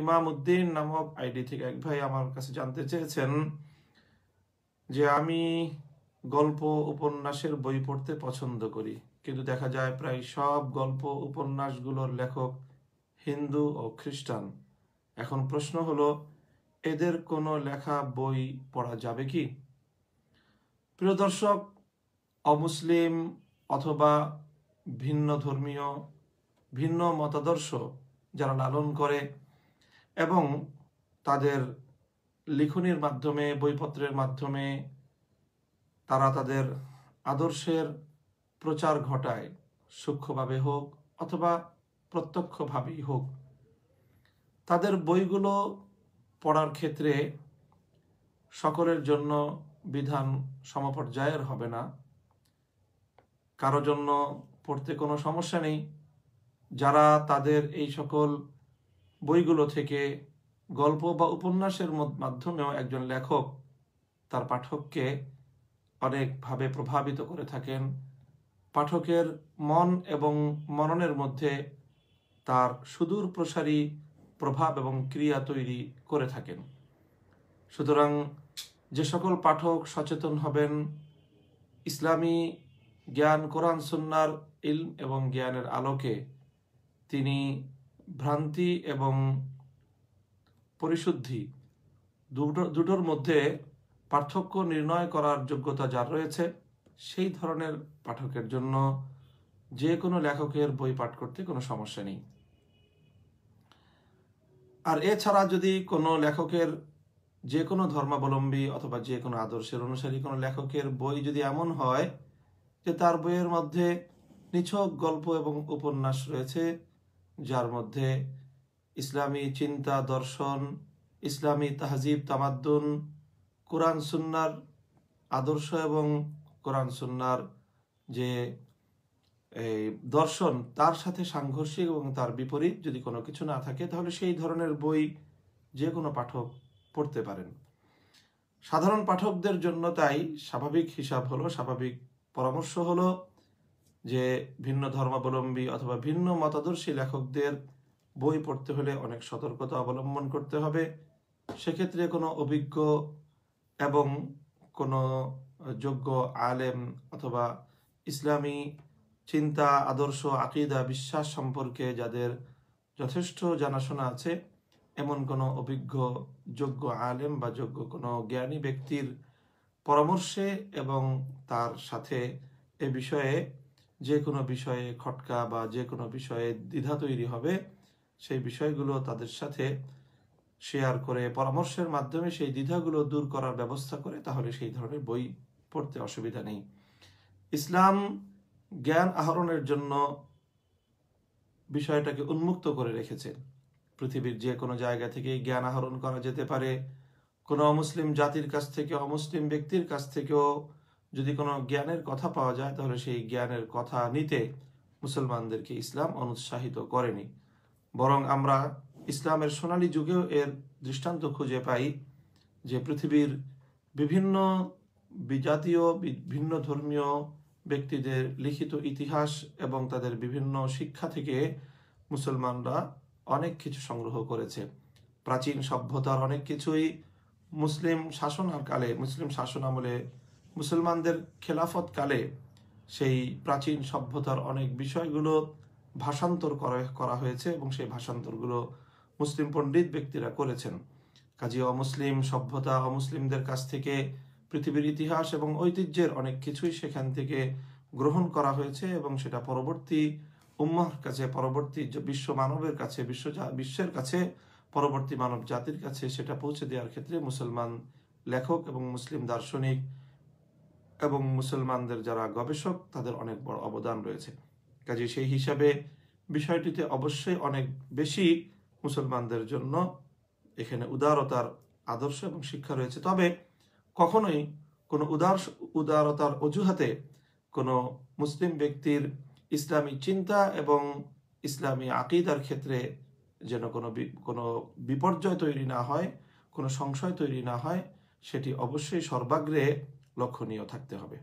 ইমামুদ্দিন নামক আইডি থেকে এক ভাই আমার কাছে জানতে চেয়েছেন যে আমি গল্প উপন্যাসের বই পড়তে পছন্দ করি কিন্তু দেখা যায় প্রায় সব গল্প উপন্যাসগুলোর লেখক হিন্দু ও খ্রিস্টান এখন প্রশ্ন হলো এদের কোনো লেখা বই পড়া যাবে কি প্রিয় দর্শক অমুসলিম অথবা ভিন্ন ধর্মীয় ভিন্ন মতাদর্শ যারা লালন করে এবং তাদের লিখনির মাধ্যমে বইপত্রের মাধ্যমে তারা তাদের আদর্শের প্রচার ঘটায় সূক্ষ্মভাবে হোক অথবা প্রত্যক্ষভাবেই হোক তাদের বইগুলো পড়ার ক্ষেত্রে সকলের জন্য বিধান সমপর্যায়ের হবে না কারো জন্য পড়তে কোনো সমস্যা নেই যারা তাদের এই সকল বইগুলো থেকে গল্প বা উপন্যাসের মাধ্যমেও একজন লেখক তার পাঠককে অনেকভাবে প্রভাবিত করে থাকেন পাঠকের মন এবং মননের মধ্যে তার সুদূর প্রসারী প্রভাব এবং ক্রিয়া তৈরি করে থাকেন সুতরাং যে সকল পাঠক সচেতন হবেন ইসলামী জ্ঞান কোরআন সুন্নার ইলম এবং জ্ঞানের আলোকে তিনি ভ্রান্তি এবং পরিশুদ্ধি দুটো দুটোর মধ্যে পার্থক্য নির্ণয় করার যোগ্যতা যার রয়েছে সেই ধরনের পাঠকের জন্য যে কোনো লেখকের বই পাঠ করতে কোনো সমস্যা নেই আর এছাড়া যদি কোনো লেখকের যে কোনো ধর্মাবলম্বী অথবা যে কোনো আদর্শের অনুসারী কোনো লেখকের বই যদি এমন হয় যে তার বইয়ের মধ্যে নিছক গল্প এবং উপন্যাস রয়েছে যার মধ্যে ইসলামী চিন্তা দর্শন ইসলামী তাহজিব তামাদ্দুন কোরআন সুন্নার আদর্শ এবং কোরআন সুন্নার যে দর্শন তার সাথে সাংঘর্ষিক এবং তার বিপরীত যদি কোনো কিছু না থাকে তাহলে সেই ধরনের বই যে কোনো পাঠক পড়তে পারেন সাধারণ পাঠকদের জন্য তাই স্বাভাবিক হিসাব হলো স্বাভাবিক পরামর্শ হলো যে ভিন্ন ধর্মাবলম্বী অথবা ভিন্ন মতাদর্শী লেখকদের বই পড়তে হলে অনেক সতর্কতা অবলম্বন করতে হবে সেক্ষেত্রে কোনো অভিজ্ঞ এবং কোনো যোগ্য আলেম অথবা ইসলামী চিন্তা আদর্শ আকিদা বিশ্বাস সম্পর্কে যাদের যথেষ্ট জানাশোনা আছে এমন কোনো অভিজ্ঞ যোগ্য আলেম বা যোগ্য কোনো জ্ঞানী ব্যক্তির পরামর্শে এবং তার সাথে এ বিষয়ে যে কোনো বিষয়ে খটকা বা যে কোনো বিষয়ে দ্বিধা তৈরি হবে সেই বিষয়গুলো তাদের সাথে শেয়ার করে পরামর্শের মাধ্যমে সেই দ্বিধাগুলো দূর করার ব্যবস্থা করে তাহলে সেই ধরনের বই পড়তে অসুবিধা নেই ইসলাম জ্ঞান আহরণের জন্য বিষয়টাকে উন্মুক্ত করে রেখেছে পৃথিবীর যে কোনো জায়গা থেকে জ্ঞান আহরণ করা যেতে পারে কোনো অমুসলিম জাতির কাছ থেকে অমুসলিম ব্যক্তির কাছ থেকেও যদি কোনো জ্ঞানের কথা পাওয়া যায় তাহলে সেই জ্ঞানের কথা নিতে মুসলমানদেরকে ইসলাম অনুৎসাহিত করেনি বরং আমরা ইসলামের সোনালী যুগেও এর দৃষ্টান্ত খুঁজে পাই যে পৃথিবীর বিভিন্ন বিজাতীয় ভিন্ন ধর্মীয় ব্যক্তিদের লিখিত ইতিহাস এবং তাদের বিভিন্ন শিক্ষা থেকে মুসলমানরা অনেক কিছু সংগ্রহ করেছে প্রাচীন সভ্যতার অনেক কিছুই মুসলিম শাসন কালে মুসলিম শাসন আমলে মুসলমানদের খেলাফত কালে সেই প্রাচীন সভ্যতার অনেক বিষয়গুলো ভাষান্তর করা হয়েছে এবং সেই ভাষান্তরগুলো মুসলিম পণ্ডিত ব্যক্তিরা করেছেন কাজী অমুসলিম সভ্যতা অমুসলিমদের কাছ থেকে পৃথিবীর ইতিহাস এবং ঐতিহ্যের অনেক কিছুই সেখান থেকে গ্রহণ করা হয়েছে এবং সেটা পরবর্তী উম্মার কাছে পরবর্তী বিশ্ব মানবের কাছে বিশ্ব বিশ্বের কাছে পরবর্তী মানব জাতির কাছে সেটা পৌঁছে দেওয়ার ক্ষেত্রে মুসলমান লেখক এবং মুসলিম দার্শনিক এবং মুসলমানদের যারা গবেষক তাদের অনেক বড় অবদান রয়েছে কাজে সেই হিসাবে বিষয়টিতে অবশ্যই অনেক বেশি মুসলমানদের জন্য এখানে উদারতার আদর্শ এবং শিক্ষা রয়েছে তবে কখনোই কোনো উদার উদারতার অজুহাতে কোনো মুসলিম ব্যক্তির ইসলামী চিন্তা এবং ইসলামী আকিদার ক্ষেত্রে যেন কোনো কোনো বিপর্যয় তৈরি না হয় কোনো সংশয় তৈরি না হয় সেটি অবশ্যই সর্বাগ্রে লক্ষণীয় থাকতে হবে